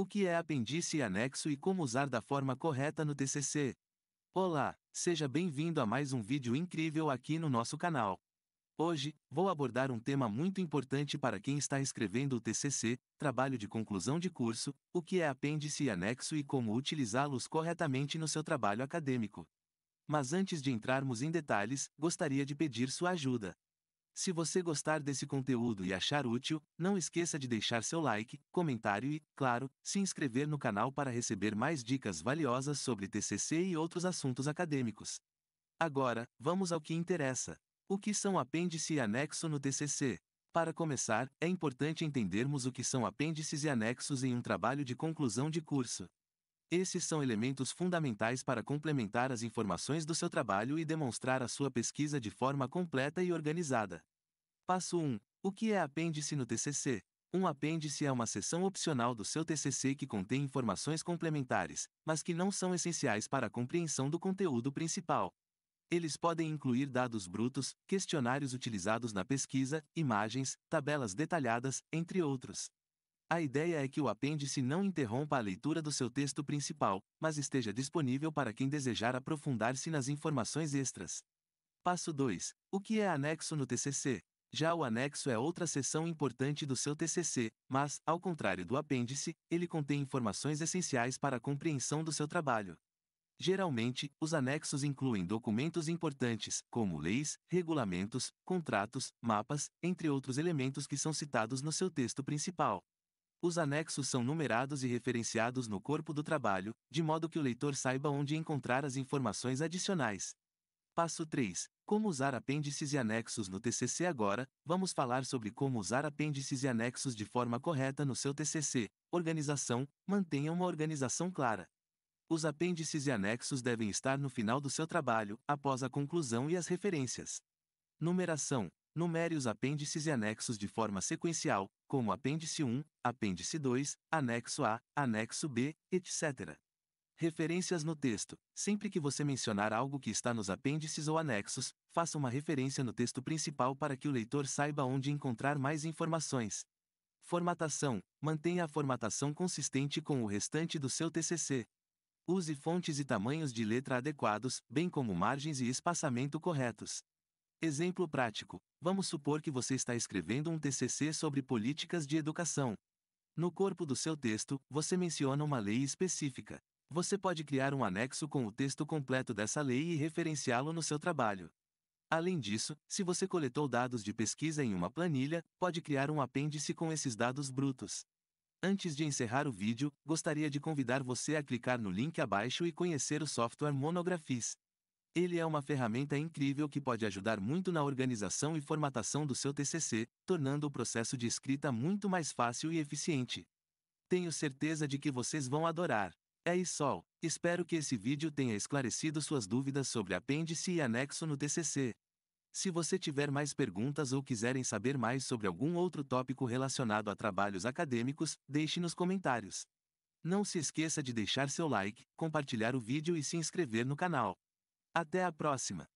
O que é apêndice e anexo e como usar da forma correta no TCC? Olá, seja bem-vindo a mais um vídeo incrível aqui no nosso canal. Hoje, vou abordar um tema muito importante para quem está escrevendo o TCC, trabalho de conclusão de curso, o que é apêndice e anexo e como utilizá-los corretamente no seu trabalho acadêmico. Mas antes de entrarmos em detalhes, gostaria de pedir sua ajuda. Se você gostar desse conteúdo e achar útil, não esqueça de deixar seu like, comentário e, claro, se inscrever no canal para receber mais dicas valiosas sobre TCC e outros assuntos acadêmicos. Agora, vamos ao que interessa. O que são apêndice e anexo no TCC? Para começar, é importante entendermos o que são apêndices e anexos em um trabalho de conclusão de curso. Esses são elementos fundamentais para complementar as informações do seu trabalho e demonstrar a sua pesquisa de forma completa e organizada. Passo 1. O que é apêndice no TCC? Um apêndice é uma seção opcional do seu TCC que contém informações complementares, mas que não são essenciais para a compreensão do conteúdo principal. Eles podem incluir dados brutos, questionários utilizados na pesquisa, imagens, tabelas detalhadas, entre outros. A ideia é que o apêndice não interrompa a leitura do seu texto principal, mas esteja disponível para quem desejar aprofundar-se nas informações extras. Passo 2. O que é anexo no TCC? Já o anexo é outra seção importante do seu TCC, mas, ao contrário do apêndice, ele contém informações essenciais para a compreensão do seu trabalho. Geralmente, os anexos incluem documentos importantes, como leis, regulamentos, contratos, mapas, entre outros elementos que são citados no seu texto principal. Os anexos são numerados e referenciados no corpo do trabalho, de modo que o leitor saiba onde encontrar as informações adicionais. Passo 3. Como usar apêndices e anexos no TCC agora? Vamos falar sobre como usar apêndices e anexos de forma correta no seu TCC. Organização: mantenha uma organização clara. Os apêndices e anexos devem estar no final do seu trabalho, após a conclusão e as referências. Numeração: Numere os apêndices e anexos de forma sequencial, como apêndice 1, apêndice 2, anexo A, anexo B, etc. Referências no texto. Sempre que você mencionar algo que está nos apêndices ou anexos, faça uma referência no texto principal para que o leitor saiba onde encontrar mais informações. Formatação. Mantenha a formatação consistente com o restante do seu TCC. Use fontes e tamanhos de letra adequados, bem como margens e espaçamento corretos. Exemplo prático: vamos supor que você está escrevendo um TCC sobre políticas de educação. No corpo do seu texto, você menciona uma lei específica. Você pode criar um anexo com o texto completo dessa lei e referenciá-lo no seu trabalho. Além disso, se você coletou dados de pesquisa em uma planilha, pode criar um apêndice com esses dados brutos. Antes de encerrar o vídeo, gostaria de convidar você a clicar no link abaixo e conhecer o software Monografis. Ele é uma ferramenta incrível que pode ajudar muito na organização e formatação do seu TCC, tornando o processo de escrita muito mais fácil e eficiente. Tenho certeza de que vocês vão adorar. É isso. Espero que esse vídeo tenha esclarecido suas dúvidas sobre apêndice e anexo no TCC. Se você tiver mais perguntas ou quiserem saber mais sobre algum outro tópico relacionado a trabalhos acadêmicos, deixe nos comentários. Não se esqueça de deixar seu like, compartilhar o vídeo e se inscrever no canal. Até a próxima!